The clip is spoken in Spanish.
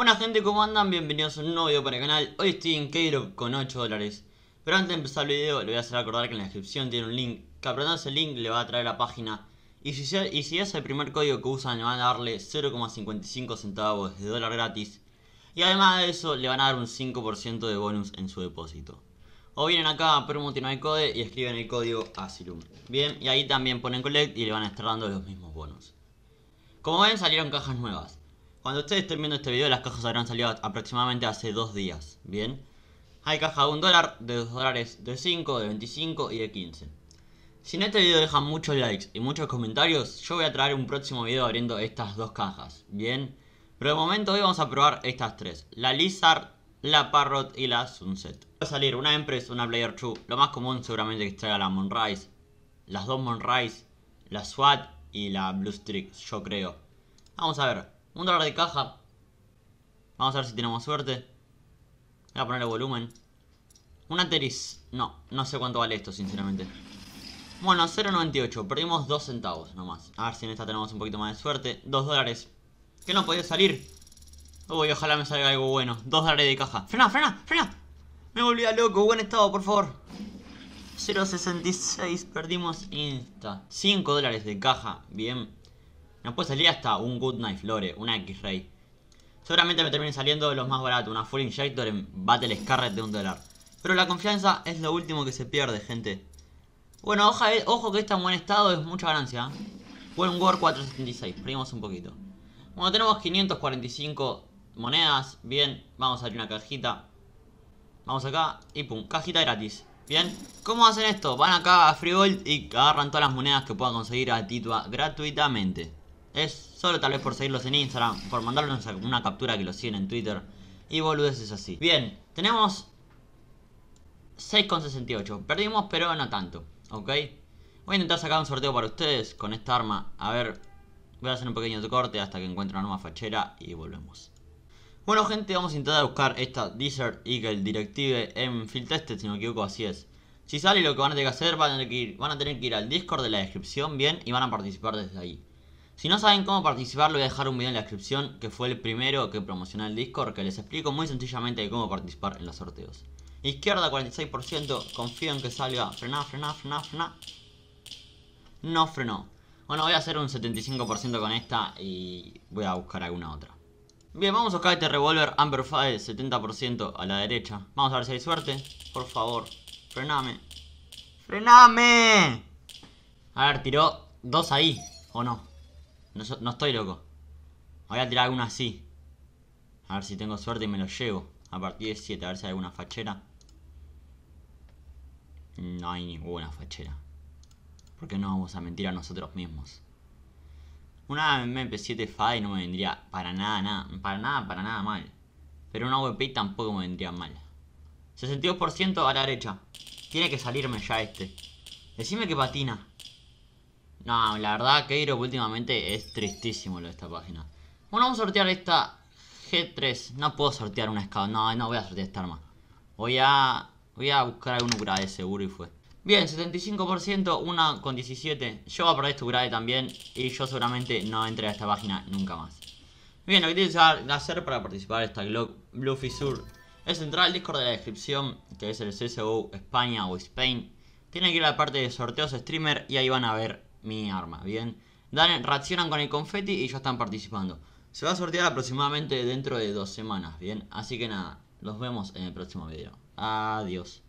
Buena gente, ¿cómo andan? Bienvenidos a un nuevo video para el canal. Hoy estoy en Cairo con 8 dólares. Pero antes de empezar el video, le voy a hacer acordar que en la descripción tiene un link. Que aprendiendo ese link le va a traer la página. Y si, es el primer código que usan, le van a darle 0,55 centavos de dólar gratis. Y además de eso, le van a dar un 5% de bonus en su depósito. O vienen acá a de Code y escriben el código ASILUM Bien, y ahí también ponen Collect y le van a estar dando los mismos bonus Como ven, salieron cajas nuevas. Cuando ustedes estén viendo este video, las cajas habrán salido aproximadamente hace dos días, ¿bien? Hay caja de un dólar, de 2 dólares, de 5, de 25 y de 15. Si en este video dejan muchos likes y muchos comentarios, yo voy a traer un próximo video abriendo estas dos cajas, ¿bien? Pero de momento hoy vamos a probar estas tres, la Lizard, la Parrot y la Sunset. Va a salir una Empress, una Player True, lo más común seguramente que traiga la Monrise, las dos Monrise, la SWAT y la Blue Streak, yo creo. Vamos a ver, un dólar de caja. Vamos a ver si tenemos suerte. Voy a ponerle volumen. Una teris. No, no sé cuánto vale esto, sinceramente. Bueno, 0.98. Perdimos 2 centavos nomás. A ver si en esta tenemos un poquito más de suerte. 2 dólares. Que no podía salir. Uy, ojalá me salga algo bueno. 2 dólares de caja. ¡Frena, frena, frena! Me volví a loco. Buen estado, por favor. 0.66. Perdimos insta. 5 dólares de caja. Bien. Nos puede salir hasta un Good Knife Lore, una X-Ray. Seguramente me terminen saliendo los más baratos, una Full Injector en Battle Scarlet de un dólar. Pero la confianza es lo último que se pierde, gente. Bueno, eh, ojo que está en buen estado, es mucha ganancia. ¿eh? Buen War 476, primos un poquito. Bueno, tenemos 545 monedas. Bien, vamos a abrir una cajita. Vamos acá y pum, cajita gratis. Bien, ¿cómo hacen esto? Van acá a Gold y agarran todas las monedas que puedan conseguir a Titua gratuitamente. Es solo tal vez por seguirlos en Instagram, por mandarles una captura que los siguen en Twitter. Y es así. Bien, tenemos 6,68. Perdimos, pero no tanto. ¿Ok? Voy a intentar sacar un sorteo para ustedes con esta arma. A ver, voy a hacer un pequeño corte hasta que encuentren una nueva fachera y volvemos. Bueno gente, vamos a intentar buscar esta Desert Eagle Directive en Tested. si no me equivoco, así es. Si sale lo que van a tener que hacer, van a tener que ir, van a tener que ir al Discord de la descripción, bien, y van a participar desde ahí. Si no saben cómo participar, les voy a dejar un video en la descripción que fue el primero que promocioné el Discord, que les explico muy sencillamente cómo participar en los sorteos. Izquierda 46%, confío en que salga. Frená, frená, frená, frená. No frenó. Bueno, voy a hacer un 75% con esta y voy a buscar alguna otra. Bien, vamos a buscar este revólver Amber 70% a la derecha. Vamos a ver si hay suerte. Por favor, frename. ¡Frename! A ver, tiró dos ahí, ¿o no? No, estoy loco. Voy a tirar alguna así. A ver si tengo suerte y me lo llevo. A partir de 7, a ver si hay alguna fachera. No hay ninguna fachera. Porque no vamos a mentir a nosotros mismos. Una MP7 FADE no me vendría para nada, nada, para nada, para nada mal. Pero una VP tampoco me vendría mal. 62% a la derecha. Tiene que salirme ya este. Decime que patina. No, la verdad que últimamente es tristísimo lo de esta página. Bueno, vamos a sortear esta G3. No puedo sortear una escada. No, no voy a sortear esta arma. Voy a. Voy a buscar algún upgrade seguro y fue. Bien, 75%, una con 17. Yo voy a perder este upgrade también. Y yo seguramente no entré a esta página nunca más. Bien, lo que tienes que hacer para participar de esta Bluffy Sur es entrar al Discord de la descripción, que es el CSU España o Spain. Tienen que ir a la parte de sorteos streamer y ahí van a ver mi arma, ¿bien? Dan, reaccionan con el confeti y ya están participando. Se va a sortear aproximadamente dentro de dos semanas, ¿bien? Así que nada, los vemos en el próximo video. Adiós.